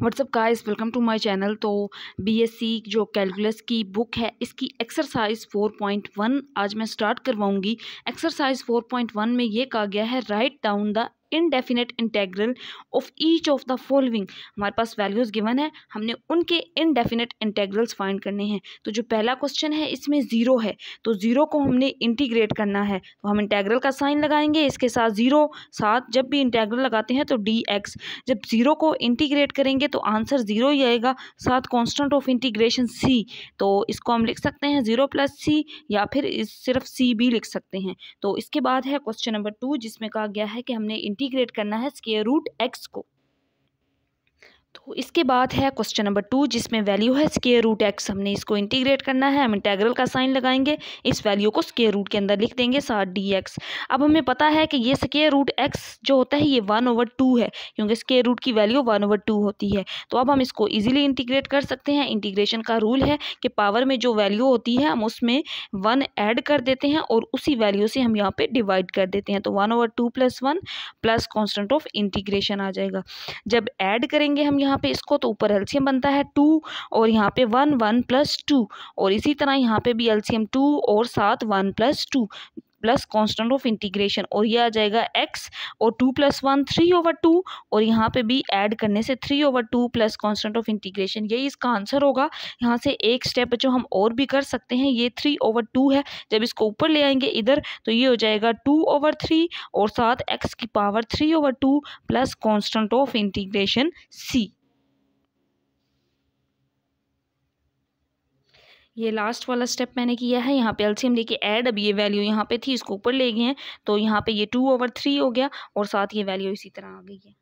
WhatsApp का इस welcome to my channel तो बीएससी जो कैलकुलस की बुक है इसकी एक्सरसाइज 4.1 आज मैं स्टार्ट करवाऊंगी एक्सरसाइज 4.1 में ये कहा गया है write down the indefinite integral of each of the following हमारे पास वैल्यूज़ गिवन है हमने उनके इनडेफिनेट इंटेग्रल्स फाइंड करने हैं तो जो पहला क्वेश्चन है इसमें ज़ीरो है तो ज़ीरो को हमने इंटीग्रेट करना है तो हम इंटेग्रल का साइन लगाएंगे इसके साथ ज़ीरो साथ जब भी इंटेग्रल लगाते हैं तो डी एक्स जब ज़ीरो को इंटीग्रेट करेंगे तो आंसर ज़ीरो ही आएगा साथ कॉन्स्टेंट ऑफ इंटीग्रेशन सी तो इसको हम लिख सकते हैं ज़ीरो प्लस सी या फिर सिर्फ सी भी लिख सकते हैं तो इसके बाद है क्वेश्चन नंबर टू जिसमें कहा गया है कि हमने इंटीग्रेट करना है स्केयर रूट एक्स को इसके बाद है क्वेश्चन नंबर टू जिसमें वैल्यू है स्केयर रूट एक्स हमने इसको इंटीग्रेट करना है हम इंटेग्रल का साइन लगाएंगे इस वैल्यू को स्केयर रूट के अंदर लिख देंगे साथ डी एक्स अब हमें पता है कि ये स्केयर रूट एक्स जो होता है ये वन ओवर टू है क्योंकि स्केयर रूट की वैल्यू वन ओवर टू होती है तो अब हम इसको ईजिली इंटीग्रेट कर सकते हैं इंटीग्रेशन का रूल है कि पावर में जो वैल्यू होती है हम उसमें वन ऐड कर देते हैं और उसी वैल्यू से हम यहाँ पर डिवाइड कर देते हैं तो one over two plus one plus constant of integration आ जाएगा जब ऐड करेंगे हम यहाँ यहाँ पे इसको तो ऊपर एल्शियम बनता है टू और यहाँ पे वन वन प्लस टू और इसी तरह यहाँ पे भी एल्शियम टू और साथ one plus two plus constant of integration और ये आ जाएगा एक्स और two plus one three over two और यहाँ पे भी ऐड करने से three over two plus constant of integration यही इसका आंसर होगा यहाँ से एक स्टेप जो हम और भी कर सकते हैं ये थ्री ओवर टू है जब इसको ऊपर ले आएंगे इधर तो ये हो जाएगा टू ओवर थ्री और साथ एक्स की power three over two plus constant of integration C ये लास्ट वाला स्टेप मैंने किया है यहाँ पे एल्सीम लेके ऐड अब ये वैल्यू यहाँ पे थी इसको ऊपर ले गए हैं तो यहाँ पे ये टू ओवर थ्री हो गया और साथ ये वैल्यू इसी तरह आ गई है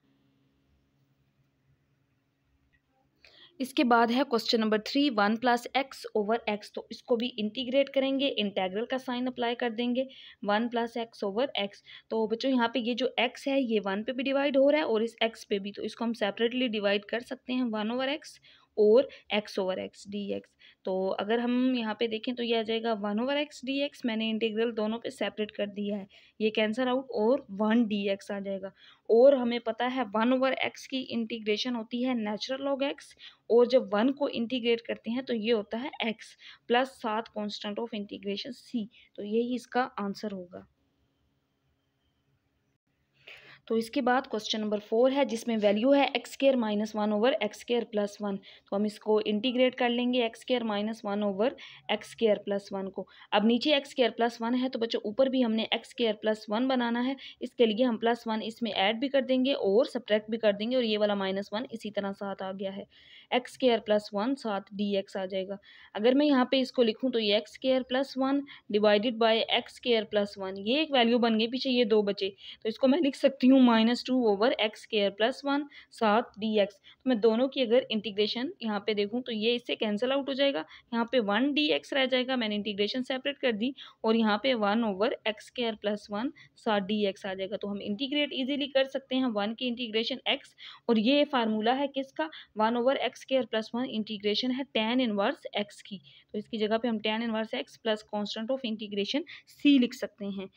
इसके बाद है question number three one plus x over x तो इसको भी इंटीग्रेट करेंगे इंटेग्रल का साइन अप्लाई कर देंगे one plus x over x तो बच्चों यहाँ पे ये जो एक्स है ये वन पे भी डिवाइड हो रहा है और इस एक्स पे भी तो इसको हम सेपरेटली डिवाइड कर सकते हैं वन ओवर एक्स और x over x d x तो अगर हम यहाँ पे देखें तो ये आ जाएगा one over x d x मैंने इंटीग्रल दोनों पे सेपरेट कर दिया है ये कैंसर आउट और वन डी एक्स आ जाएगा और हमें पता है वन ओवर एक्स की इंटीग्रेशन होती है नेचुरल लॉग एक्स और जब वन को इंटीग्रेट करते हैं तो ये होता है एक्स प्लस सात कॉन्स्टेंट ऑफ इंटीग्रेशन सी तो यही इसका आंसर होगा तो इसके बाद क्वेश्चन नंबर फोर है जिसमें वैल्यू है x square minus one over x square plus one तो हम इसको इंटीग्रेट कर लेंगे x square minus one over x square plus one को अब नीचे एक्स केयर प्लस वन है तो बच्चों ऊपर भी हमने एक्स केयर प्लस वन बनाना है इसके लिए हम प्लस वन इसमें ऐड भी कर देंगे और सब्ट्रैक्ट भी कर देंगे और ये वाला माइनस वन इसी तरह साथ आ गया है एक्स केयर प्लस वन साथ डी एक्स आ जाएगा अगर मैं यहाँ पर इसको लिखूँ तो ये x square plus one divided by x square plus one ये एक वैल्यू बन गई पीछे ये दो बचे तो इसको मैं लिख सकती हूँ u minus two over x square plus one सात डी एक्स तो मैं दोनों की अगर इंटीग्रेशन यहाँ पे देखूँ तो ये इससे कैंसिल आउट हो जाएगा यहाँ पे वन डी एक्स रह जाएगा मैंने इंटीग्रेशन सेपरेट कर दी और यहाँ पे one over x square plus one सात डी एक्स आ जाएगा तो हम इंटीग्रेट ईजिली कर सकते हैं वन की इंटीग्रेशन एक्स और ये फार्मूला है किसका one over x square plus one integration है टेन इनवर्स एक्स की तो इसकी जगह पे हम tan inverse x plus constant of integration C लिख सकते हैं